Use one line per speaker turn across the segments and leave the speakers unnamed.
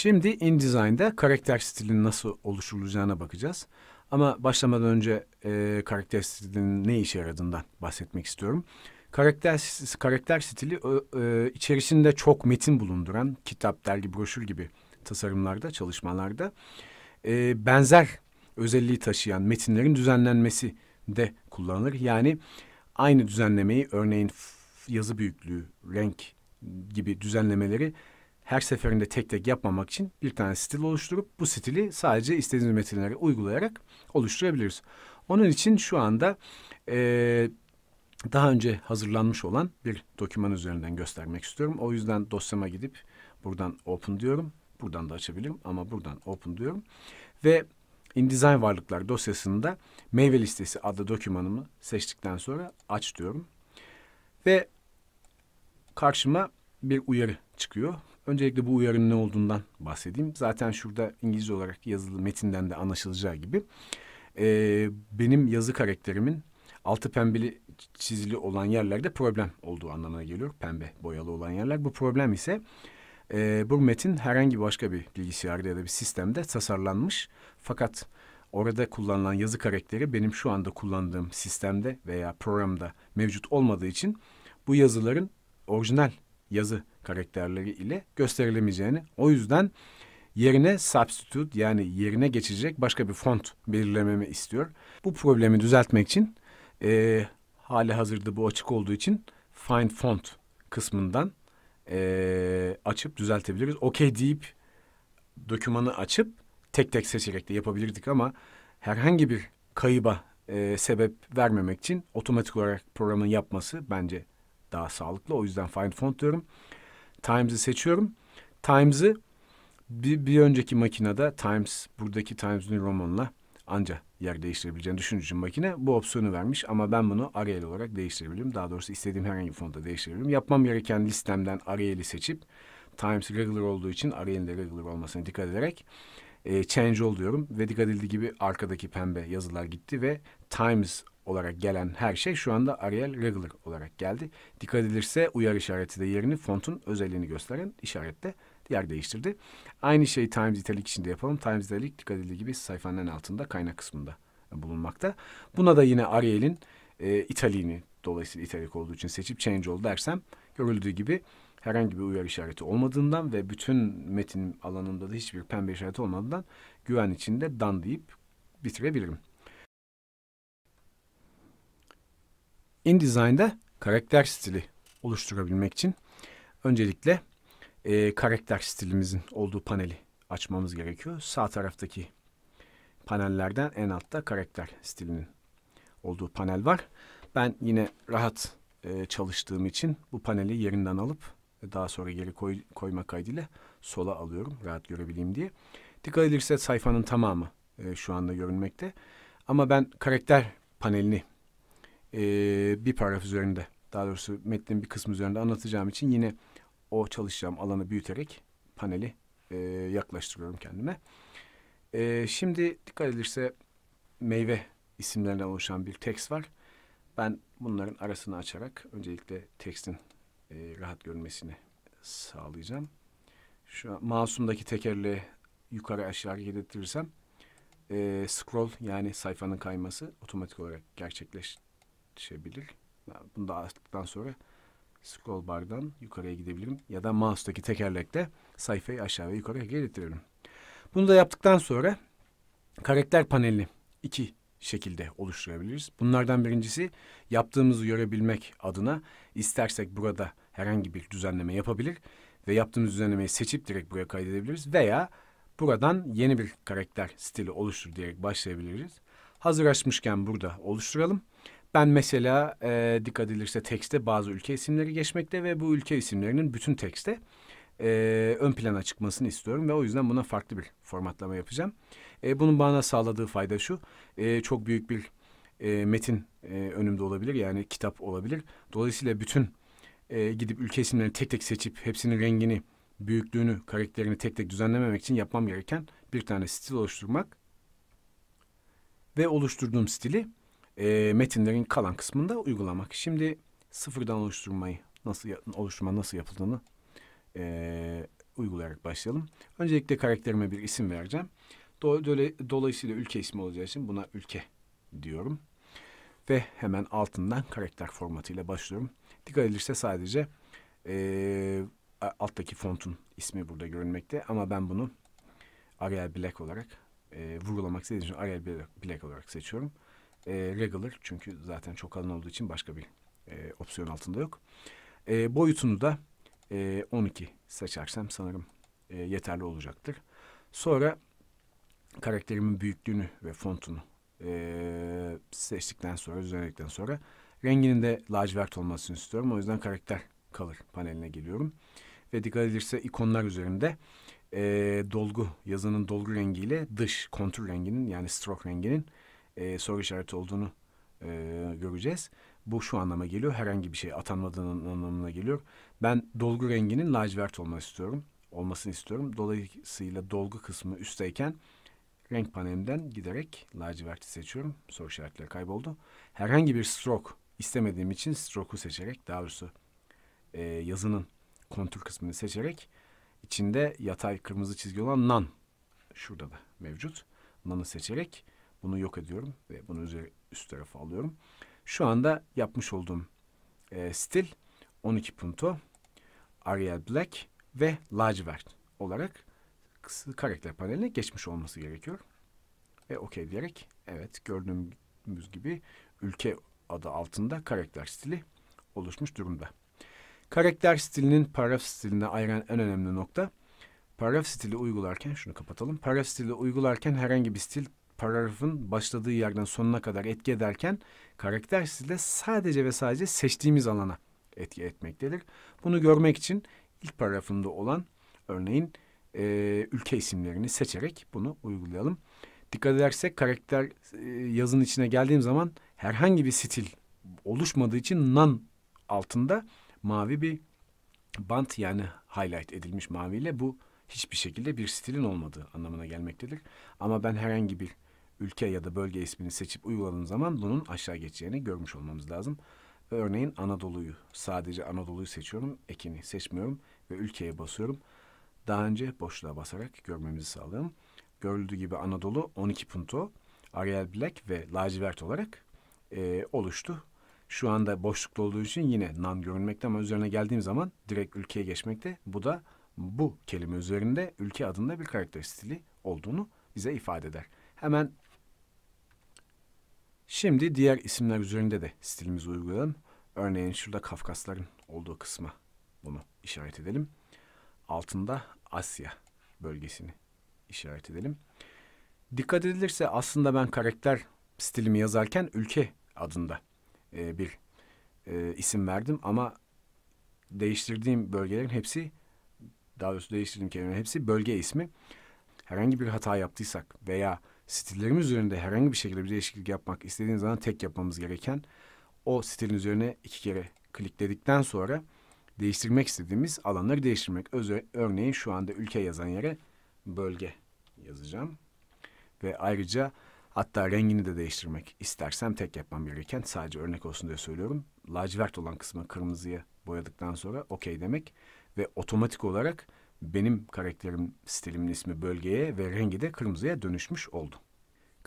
Şimdi InDesign'da karakter stilinin nasıl oluşturulacağına bakacağız. Ama başlamadan önce e, karakter stilinin ne işe yaradığından bahsetmek istiyorum. Karakter, karakter stili e, içerisinde çok metin bulunduran kitap, dergi, broşür gibi tasarımlarda, çalışmalarda e, benzer özelliği taşıyan metinlerin düzenlenmesi de kullanılır. Yani aynı düzenlemeyi örneğin yazı büyüklüğü, renk gibi düzenlemeleri her seferinde tek tek yapmamak için bir tane stil oluşturup bu stili sadece istediğiniz metinlere uygulayarak oluşturabiliriz. Onun için şu anda e, daha önce hazırlanmış olan bir doküman üzerinden göstermek istiyorum. O yüzden dosyama gidip buradan open diyorum. Buradan da açabilirim ama buradan open diyorum. Ve InDesign varlıklar dosyasında meyve listesi adlı dokümanımı seçtikten sonra aç diyorum. Ve karşıma bir uyarı çıkıyor. Öncelikle bu uyarın ne olduğundan bahsedeyim. Zaten şurada İngilizce olarak yazılı metinden de anlaşılacağı gibi e, benim yazı karakterimin altı pembeli çizili olan yerlerde problem olduğu anlamına geliyor. Pembe boyalı olan yerler. Bu problem ise e, bu metin herhangi başka bir bilgisayarda ya da bir sistemde tasarlanmış. Fakat orada kullanılan yazı karakteri benim şu anda kullandığım sistemde veya programda mevcut olmadığı için bu yazıların orijinal yazı karakterleri ile gösterilemeyeceğini. O yüzden yerine substitute yani yerine geçecek başka bir font belirlememi istiyor. Bu problemi düzeltmek için e, hali hazırda bu açık olduğu için find font kısmından e, açıp düzeltebiliriz. Okey deyip dokümanı açıp tek tek seçerek de yapabilirdik ama herhangi bir kayıba e, sebep vermemek için otomatik olarak programın yapması bence daha sağlıklı. O yüzden find font diyorum. Times'ı seçiyorum. Times'ı bir, bir önceki makinede Times, buradaki Times New Roman'la anca yer değiştirebileceğini düşündüğüm makine bu opsiyonu vermiş. Ama ben bunu Arial olarak değiştirebilirim. Daha doğrusu istediğim herhangi bir fonda değiştirebilirim. Yapmam gereken listemden Arial'i seçip Times regular olduğu için Arial'in de regular olmasına dikkat ederek e, change ol diyorum. Ve dikkat edildiği gibi arkadaki pembe yazılar gitti ve Times olarak gelen her şey şu anda Arial Regular olarak geldi. Dikkat edilirse uyarı işareti de yerini fontun özelliğini gösteren işarette yer değiştirdi. Aynı şeyi Times Italic için de yapalım. Times Italic dikkat edildiği gibi sayfanın en altında kaynak kısmında bulunmakta. Buna da yine Arial'in e, italiğini dolayısıyla italik olduğu için seçip change ol dersem görüldüğü gibi herhangi bir uyarı işareti olmadığından ve bütün metin alanında da hiçbir pembe işareti olmadığından güven içinde dan deyip bitirebilirim. InDesign'da karakter stili oluşturabilmek için öncelikle e, karakter stilimizin olduğu paneli açmamız gerekiyor. Sağ taraftaki panellerden en altta karakter stilinin olduğu panel var. Ben yine rahat e, çalıştığım için bu paneli yerinden alıp e, daha sonra geri koy, koyma kaydıyla sola alıyorum rahat görebileyim diye. Dikkat edilirse sayfanın tamamı e, şu anda görünmekte. Ama ben karakter panelini e, bir paragraf üzerinde daha doğrusu metnin bir kısmı üzerinde anlatacağım için yine o çalışacağım alanı büyüterek paneli e, yaklaştırıyorum kendime. E, şimdi dikkat edilirse meyve isimlerinden oluşan bir tekst var. Ben bunların arasını açarak öncelikle tekstin e, rahat görünmesini sağlayacağım. Şu an masumdaki tekerle yukarı aşağı hareket ettirirsem e, scroll yani sayfanın kayması otomatik olarak gerçekleşir düşebilir. Bunu da açtıktan sonra scroll bardan yukarıya gidebilirim. Ya da mouse'daki tekerlekle sayfayı aşağı ve yukarı gelebilirim. Bunu da yaptıktan sonra karakter panelini iki şekilde oluşturabiliriz. Bunlardan birincisi yaptığımızı görebilmek adına istersek burada herhangi bir düzenleme yapabilir ve yaptığımız düzenlemeyi seçip direkt buraya kaydedebiliriz veya buradan yeni bir karakter stili oluştur diyerek başlayabiliriz. Hazır açmışken burada oluşturalım ben mesela e, dikkat edilirse tekste bazı ülke isimleri geçmekte ve bu ülke isimlerinin bütün tekste e, ön plana çıkmasını istiyorum ve o yüzden buna farklı bir formatlama yapacağım. E, bunun bana sağladığı fayda şu, e, çok büyük bir e, metin e, önümde olabilir yani kitap olabilir. Dolayısıyla bütün e, gidip ülke isimlerini tek tek seçip hepsinin rengini, büyüklüğünü, karakterini tek tek düzenlememek için yapmam gereken bir tane stil oluşturmak ve oluşturduğum stili e, metinlerin kalan kısmında uygulamak. Şimdi sıfırdan oluşturmayı nasıl oluşturma nasıl yapıldığını e, uygulayarak başlayalım. Öncelikle karakterime bir isim vereceğim. Do dolayısıyla ülke ismi olacağı için buna ülke diyorum. Ve hemen altından karakter formatıyla başlıyorum. Dikkat edilirse sadece e, alttaki fontun ismi burada görünmekte. Ama ben bunu Arial Black olarak e, vurgulamak istediğim için Arial Black olarak seçiyorum. E, regular çünkü zaten çok kalın olduğu için başka bir e, opsiyon altında yok. E, boyutunu da e, 12 seçersem sanırım e, yeterli olacaktır. Sonra karakterimin büyüklüğünü ve fontunu e, seçtikten sonra, düzenledikten sonra renginin de lacivert olmasını istiyorum. O yüzden karakter kalır paneline geliyorum. Ve dikkat edilirse ikonlar üzerinde e, dolgu, yazının dolgu rengiyle dış kontur renginin yani stroke renginin e, soru işareti olduğunu e, göreceğiz. Bu şu anlama geliyor. Herhangi bir şey atanmadığının anlamına geliyor. Ben dolgu renginin lacivert olmak istiyorum. Olmasını istiyorum. Dolayısıyla dolgu kısmı üstteyken renk panelimden giderek laciverti seçiyorum. Soru işaretleri kayboldu. Herhangi bir stroke istemediğim için stroke'u seçerek daha doğrusu e, yazının kontur kısmını seçerek içinde yatay kırmızı çizgi olan nan şurada da mevcut. Nan'ı seçerek bunu yok ediyorum ve bunu üzeri, üst tarafa alıyorum. Şu anda yapmış olduğum e, stil 12 punto, Arial Black ve lacivert olarak karakter paneline geçmiş olması gerekiyor. Ve okey diyerek evet gördüğümüz gibi ülke adı altında karakter stili oluşmuş durumda. Karakter stilinin paragraf stiline ayıran en önemli nokta paragraf stili uygularken şunu kapatalım. Paragraf stili uygularken herhangi bir stil paragrafın başladığı yerden sonuna kadar etki ederken karakter sizde sadece ve sadece seçtiğimiz alana etki etmektedir. Bunu görmek için ilk paragrafında olan örneğin e, ülke isimlerini seçerek bunu uygulayalım. Dikkat edersek karakter e, yazın içine geldiğim zaman herhangi bir stil oluşmadığı için nan altında mavi bir bant yani highlight edilmiş maviyle bu hiçbir şekilde bir stilin olmadığı anlamına gelmektedir. Ama ben herhangi bir ülke ya da bölge ismini seçip uyguladığımız zaman bunun aşağı geçeceğini görmüş olmamız lazım. Örneğin Anadolu'yu sadece Anadolu'yu seçiyorum. Ekini seçmiyorum ve ülkeye basıyorum. Daha önce boşluğa basarak görmemizi sağlayalım. Görüldüğü gibi Anadolu 12 punto, Arial Black ve lacivert olarak e, oluştu. Şu anda boşlukta olduğu için yine nan görünmekte ama üzerine geldiğim zaman direkt ülkeye geçmekte. Bu da bu kelime üzerinde ülke adında bir karakter stili olduğunu bize ifade eder. Hemen Şimdi diğer isimler üzerinde de stilimizi uygulayalım. Örneğin şurada Kafkasların olduğu kısma bunu işaret edelim. Altında Asya bölgesini işaret edelim. Dikkat edilirse aslında ben karakter stilimi yazarken ülke adında e, bir e, isim verdim ama değiştirdiğim bölgelerin hepsi daha doğrusu değiştirdiğim kelimelerin hepsi bölge ismi. Herhangi bir hata yaptıysak veya stillerimiz üzerinde herhangi bir şekilde bir değişiklik yapmak istediğiniz zaman tek yapmamız gereken o stilin üzerine iki kere klikledikten sonra değiştirmek istediğimiz alanları değiştirmek. Öze, örneğin şu anda ülke yazan yere bölge yazacağım. Ve ayrıca hatta rengini de değiştirmek istersem tek yapmam gereken sadece örnek olsun diye söylüyorum. Lacivert olan kısmı kırmızıya boyadıktan sonra okey demek ve otomatik olarak benim karakterim stilimin ismi bölgeye ve rengi de kırmızıya dönüşmüş oldu.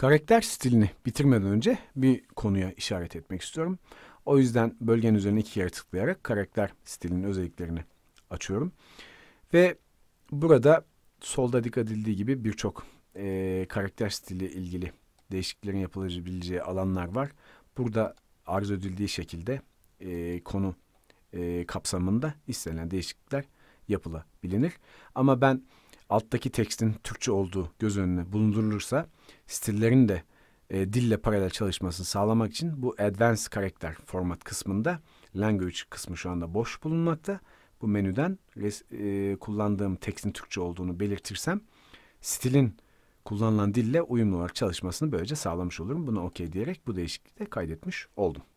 Karakter stilini bitirmeden önce bir konuya işaret etmek istiyorum. O yüzden bölgenin üzerine iki kere tıklayarak karakter stilinin özelliklerini açıyorum. Ve burada solda dikkat edildiği gibi birçok e, karakter stili ilgili değişikliklerin yapılabileceği alanlar var. Burada arz edildiği şekilde e, konu e, kapsamında istenilen değişiklikler yapılabilir. Ama ben alttaki tekstin Türkçe olduğu göz önüne bulundurulursa stillerin de e, dille paralel çalışmasını sağlamak için bu Advanced Karakter format kısmında Language kısmı şu anda boş bulunmakta. Bu menüden res, e, kullandığım tekstin Türkçe olduğunu belirtirsem stilin kullanılan dille uyumlu olarak çalışmasını böylece sağlamış olurum. Buna okey diyerek bu değişikliği de kaydetmiş oldum.